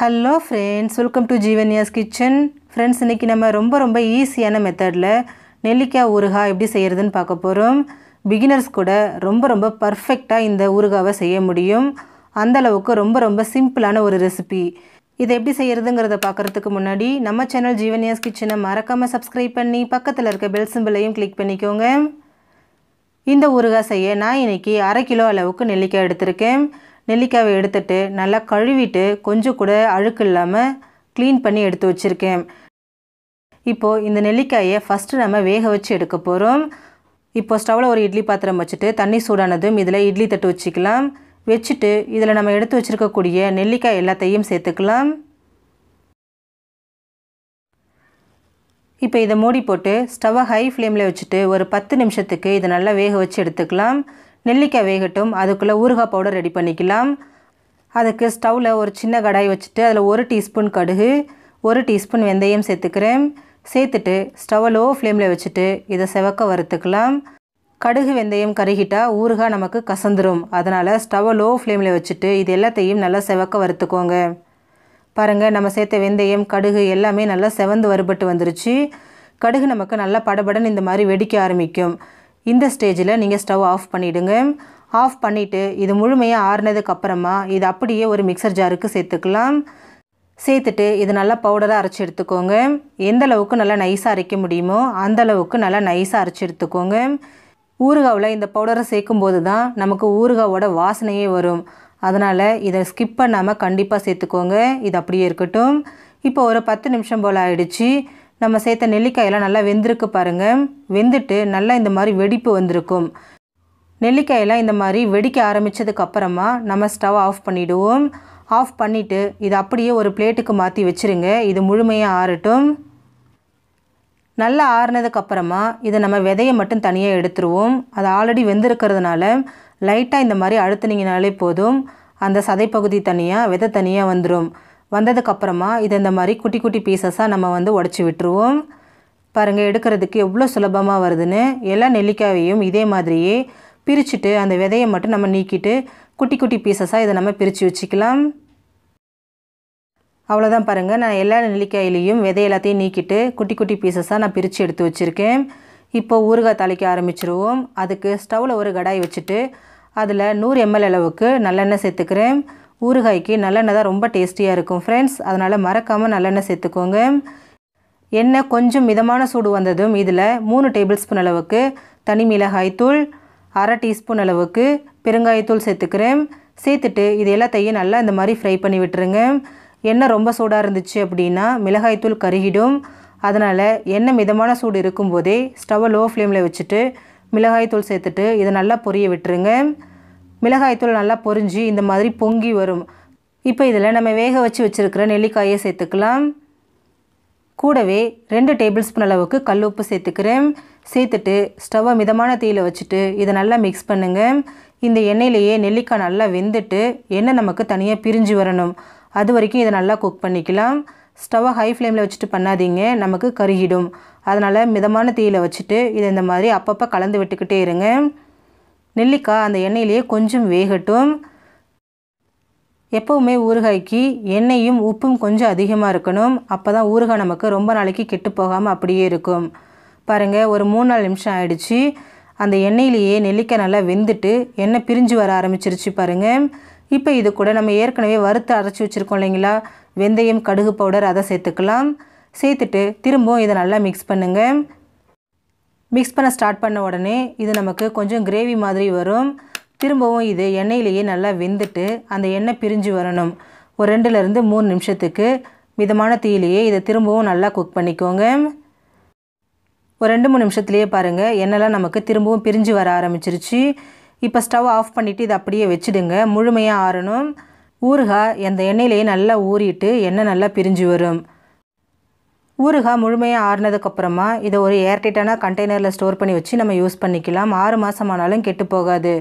hello friends welcome to Jeevanya's kitchen friends இன்றைக்கி நம்ம ரொம்ப ரொம்ப ஈஸியான மெத்தடில் நெல்லிக்காய் ஊறுகாய் எப்படி செய்கிறதுன்னு பார்க்க போகிறோம் பிகினர்ஸ் கூட ரொம்ப ரொம்ப பர்ஃபெக்டாக இந்த ஊறுகாவை செய்ய முடியும் அந்தளவுக்கு ரொம்ப ரொம்ப சிம்பிளான ஒரு ரெசிபி இதை எப்படி செய்கிறதுங்கிறத பார்க்குறதுக்கு முன்னாடி நம்ம சேனல் ஜீவன்யாஸ் கிச்சனை மறக்காமல் சப்ஸ்கிரைப் பண்ணி பக்கத்தில் இருக்க பெல் சிம்பிளையும் கிளிக் பண்ணிக்கோங்க இந்த ஊறுகாய் செய்ய நான் இன்றைக்கி அரை கிலோ அளவுக்கு நெல்லிக்காய் எடுத்திருக்கேன் நெல்லிக்காவை எடுத்துட்டு நல்லா கழுவிட்டு கொஞ்சம் கூட அழுக்கு இல்லாமல் க்ளீன் பண்ணி எடுத்து வச்சுருக்கேன் இப்போது இந்த நெல்லிக்காயை ஃபஸ்ட்டு நம்ம வேக வச்சு எடுக்க போகிறோம் இப்போ ஸ்டவ்வில் ஒரு இட்லி பாத்திரம் வச்சுட்டு தண்ணி சூடானதும் இதில் இட்லி தட்டு வச்சுக்கலாம் வச்சுட்டு இதில் நம்ம எடுத்து வச்சுருக்கக்கூடிய நெல்லிக்காய் எல்லாத்தையும் சேர்த்துக்கலாம் இப்போ இதை மூடி போட்டு ஸ்டவ்வை ஹை ஃப்ளேமில் வச்சுட்டு ஒரு பத்து நிமிஷத்துக்கு இதை நல்லா வேக வச்சு எடுத்துக்கலாம் நெல்லிக்காய் வேகட்டும் அதுக்குள்ளே ஊறுகாய் பவுடர் ரெடி பண்ணிக்கலாம் அதுக்கு ஸ்டவ்வில் ஒரு சின்ன கடாய் வச்சுட்டு அதில் ஒரு டீஸ்பூன் கடுகு ஒரு டீஸ்பூன் வெந்தயம் சேர்த்துக்கிறேன் சேர்த்துட்டு ஸ்டவ்வை லோ ஃப்ளேமில் வச்சுட்டு இதை செவக்க வறுத்துக்கலாம் கடுகு வெந்தயம் கருகிட்டால் ஊறுகாய் நமக்கு கசந்துரும் அதனால் ஸ்டவ்வை லோ ஃப்ளேமில் வச்சுட்டு இது எல்லாத்தையும் நல்லா செவக்க வறுத்துக்கோங்க பாருங்கள் நம்ம சேர்த்த வெந்தயம் கடுகு எல்லாமே நல்லா செவந்து வறுபட்டு வந்துருச்சு கடுகு நமக்கு நல்லா படபடன்னு இந்த மாதிரி வெடிக்க ஆரம்பிக்கும் இந்த ஸ்டேஜில் நீங்கள் ஸ்டவ் ஆஃப் பண்ணிவிடுங்க ஆஃப் பண்ணிவிட்டு இது முழுமையாக ஆறுனதுக்கப்புறமா இது அப்படியே ஒரு மிக்சர் ஜாருக்கு சேர்த்துக்கலாம் சேர்த்துட்டு இது நல்லா பவுடராக அரைச்சி எடுத்துக்கோங்க எந்த அளவுக்கு நல்லா நைஸாக அரைக்க முடியுமோ அந்த அளவுக்கு நல்லா நைஸாக அரைச்சி எடுத்துக்கோங்க ஊறுகாவில் இந்த பவுடரை சேர்க்கும் போது தான் நமக்கு ஊறுகாவோட வாசனையே வரும் அதனால் இதை ஸ்கிப் பண்ணாமல் கண்டிப்பாக சேர்த்துக்கோங்க இது அப்படியே இருக்கட்டும் இப்போ ஒரு பத்து நிமிஷம் போல் ஆயிடுச்சு நம்ம சேர்த்த நெல்லிக்காயெல்லாம் நல்லா வெந்திருக்கு பாருங்கள் வெந்துட்டு நல்லா இந்த மாதிரி வெடிப்பு வந்திருக்கும் நெல்லிக்காயெல்லாம் இந்த மாதிரி வெடிக்க ஆரம்பித்ததுக்கு அப்புறமா நம்ம ஸ்டவ் ஆஃப் பண்ணிவிடுவோம் ஆஃப் பண்ணிவிட்டு இது அப்படியே ஒரு பிளேட்டுக்கு மாற்றி வச்சுருங்க இது முழுமையாக ஆறட்டும் நல்லா ஆறினதுக்கப்புறமா இதை நம்ம விதையை மட்டும் தனியாக எடுத்துருவோம் அது ஆல்ரெடி வெந்திருக்கிறதுனால லைட்டாக இந்த மாதிரி அழுத்துனீங்கனாலே போதும் அந்த சதைப்பகுதி தனியாக விதை தனியாக வந்துடும் வந்ததுக்கப்புறமா இதை இந்த மாதிரி குட்டி குட்டி பீசஸாக நம்ம வந்து உடச்சி விட்டுருவோம் பாருங்கள் எடுக்கிறதுக்கு எவ்வளோ சுலபமாக வருதுன்னு எல்லா நெல்லிக்காயையும் இதே மாதிரியே பிரிச்சுட்டு அந்த விதையை மட்டும் நம்ம நீக்கிட்டு குட்டி குட்டி பீசஸாக இதை நம்ம பிரித்து வச்சுக்கலாம் அவ்வளோதான் பாருங்கள் நான் எல்லா நெல்லிக்காயிலையும் விதை எல்லாத்தையும் நீக்கிட்டு குட்டி குட்டி பீசஸாக நான் பிரித்து எடுத்து வச்சுருக்கேன் இப்போ ஊறுகாய் தலைக்க ஆரம்பிச்சிருவோம் அதுக்கு ஸ்டவ்வில் ஒரு கடாய் வச்சுட்டு அதில் நூறு எம்எல் அளவுக்கு நல்லெண்ணெய் சேர்த்துக்கிறேன் ஊறுகாய்க்கு நல்லெண்ணெய் தான் ரொம்ப டேஸ்டியாக இருக்கும் ஃப்ரெண்ட்ஸ் அதனால் மறக்காமல் நல்லெண்ணெய் சேர்த்துக்கோங்க எண்ணெய் கொஞ்சம் மிதமான சூடு வந்ததும் இதில் மூணு டேபிள் ஸ்பூன் அளவுக்கு தனி மிளகாய்த்தூள் அரை டீஸ்பூன் அளவுக்கு பெருங்காயத்தூள் சேர்த்துக்கிறேன் சேர்த்துட்டு இது எல்லாத்தையும் நல்லா இந்த மாதிரி ஃப்ரை பண்ணி விட்டுருங்க எண்ணெய் ரொம்ப சூடாக இருந்துச்சு அப்படின்னா மிளகாய்த்தூள் கருகிடும் அதனால் எண்ணெய் மிதமான சூடு இருக்கும்போதே ஸ்டவ்வை லோ ஃப்ளேமில் வச்சுட்டு மிளகாய்த்தூள் சேர்த்துட்டு இதை நல்லா பொரிய விட்டுருங்க மிளகாய்த்தூள் நல்லா பொரிஞ்சு இந்த மாதிரி பொங்கி வரும் இப்போ இதில் நம்ம வேக வச்சு வச்சுருக்கிற நெல்லிக்காயை சேர்த்துக்கலாம் கூடவே ரெண்டு டேபிள் ஸ்பூன் அளவுக்கு கல் உப்பு சேர்த்துக்கிறேன் சேர்த்துட்டு ஸ்டவ்வை மிதமான தீயில் வச்சுட்டு இதை நல்லா மிக்ஸ் பண்ணுங்கள் இந்த எண்ணெயிலேயே நெல்லிக்காய் நல்லா வெந்துட்டு எண்ணெய் நமக்கு தனியாக பிரிஞ்சு வரணும் அது வரைக்கும் இதை நல்லா குக் பண்ணிக்கலாம் ஸ்டவ்வை ஹை ஃப்ளேமில் வச்சுட்டு பண்ணாதீங்க நமக்கு கருகிடும் அதனால் மிதமான தீயில் வச்சுட்டு இதை இந்த மாதிரி அப்பப்போ கலந்து விட்டுக்கிட்டே இருங்க நெல்லிக்காய் அந்த எண்ணெயிலேயே கொஞ்சம் வேகட்டும் எப்போவுமே ஊறுகாய்க்கு எண்ணெயும் உப்பும் கொஞ்சம் அதிகமாக இருக்கணும் அப்போ தான் ஊறுகாய் நமக்கு ரொம்ப நாளைக்கு கெட்டு போகாமல் அப்படியே இருக்கும் பாருங்கள் ஒரு மூணு நாலு நிமிஷம் ஆகிடுச்சு அந்த எண்ணெயிலேயே நெல்லிக்காய் நல்லா வெந்துட்டு எண்ணெய் பிரிஞ்சு வர ஆரம்பிச்சிருச்சு பாருங்கள் இப்போ இது கூட நம்ம ஏற்கனவே வறுத்து அரைச்சி வச்சுருக்கோம் இல்லைங்களா வெந்தயம் கடுகு பவுடர் அதை சேர்த்துக்கலாம் சேர்த்துட்டு திரும்பவும் இதை நல்லா மிக்ஸ் பண்ணுங்கள் மிக்ஸ் பண்ண ஸ்டார்ட் பண்ண உடனே இது நமக்கு கொஞ்சம் கிரேவி மாதிரி வரும் திரும்பவும் இது எண்ணெயிலேயே நல்லா வெந்துட்டு அந்த எண்ணெய் பிரிஞ்சு வரணும் ஒரு ரெண்டுலேருந்து மூணு நிமிஷத்துக்கு மிதமான தீயிலேயே இதை திரும்பவும் நல்லா குக் பண்ணிக்கோங்க ஒரு ரெண்டு மூணு நிமிஷத்துலேயே பாருங்கள் எண்ணெய்லாம் நமக்கு திரும்பவும் பிரிஞ்சு வர ஆரம்பிச்சிருச்சு இப்போ ஸ்டவ் ஆஃப் பண்ணிவிட்டு இதை அப்படியே வச்சுடுங்க முழுமையாக ஆறணும் ஊறுகாய் அந்த எண்ணெயிலேயே நல்லா ஊறிட்டு எண்ணெய் நல்லா பிரிஞ்சு வரும் ஊறுகாய் முழுமையாக ஆறுனதுக்கப்புறமா இதை ஒரு ஏர்டைட்டான கண்டெய்னரில் ஸ்டோர் பண்ணி வச்சு நம்ம யூஸ் பண்ணிக்கலாம் ஆறு மாதம் ஆனாலும் கெட்டு போகாது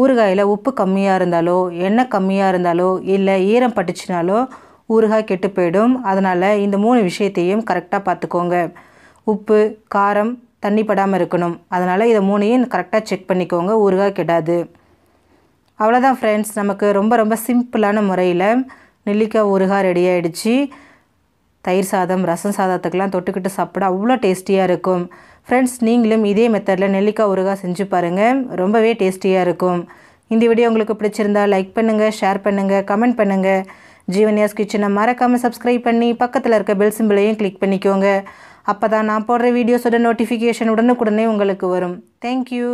ஊறுகாயில் உப்பு கம்மியாக இருந்தாலோ எண்ணெய் கம்மியாக இருந்தாலோ இல்லை ஈரம் பட்டுச்சுனாலோ ஊறுகாய் கெட்டு போயிடும் அதனால் இந்த மூணு விஷயத்தையும் கரெக்டாக பார்த்துக்கோங்க உப்பு காரம் தண்ணி படாமல் இருக்கணும் அதனால் இதை மூணையும் கரெக்டாக செக் பண்ணிக்கோங்க ஊறுகாய் கெடாது அவ்வளோதான் ஃப்ரெண்ட்ஸ் நமக்கு ரொம்ப ரொம்ப சிம்பிளான முறையில் நெல்லிக்காய் ஊறுகாய் ரெடி ஆகிடுச்சு தயிர் சாதம் ரசம் சாதத்துக்கெல்லாம் தொட்டுக்கிட்டு சாப்பிட அவ்வளோ டேஸ்டியாக இருக்கும் ஃப்ரெண்ட்ஸ் நீங்களும் இதே மெத்தடில் நெல்லிக்காய் ஊறுகாய் செஞ்சு பாருங்கள் ரொம்பவே டேஸ்டியாக இருக்கும் இந்த வீடியோ உங்களுக்கு பிடிச்சிருந்தா லைக் பண்ணுங்கள் ஷேர் பண்ணுங்கள் கமெண்ட் பண்ணுங்கள் ஜீவன்யாஸ் கிச்சனை மறக்காமல் சப்ஸ்கிரைப் பண்ணி பக்கத்தில் இருக்க பெல் சிம்பிளையும் கிளிக் பண்ணிக்கோங்க அப்போ தான் நான் போடுற வீடியோஸோட நோட்டிஃபிகேஷன் உடனுக்குடனே உங்களுக்கு வரும் தேங்க்யூ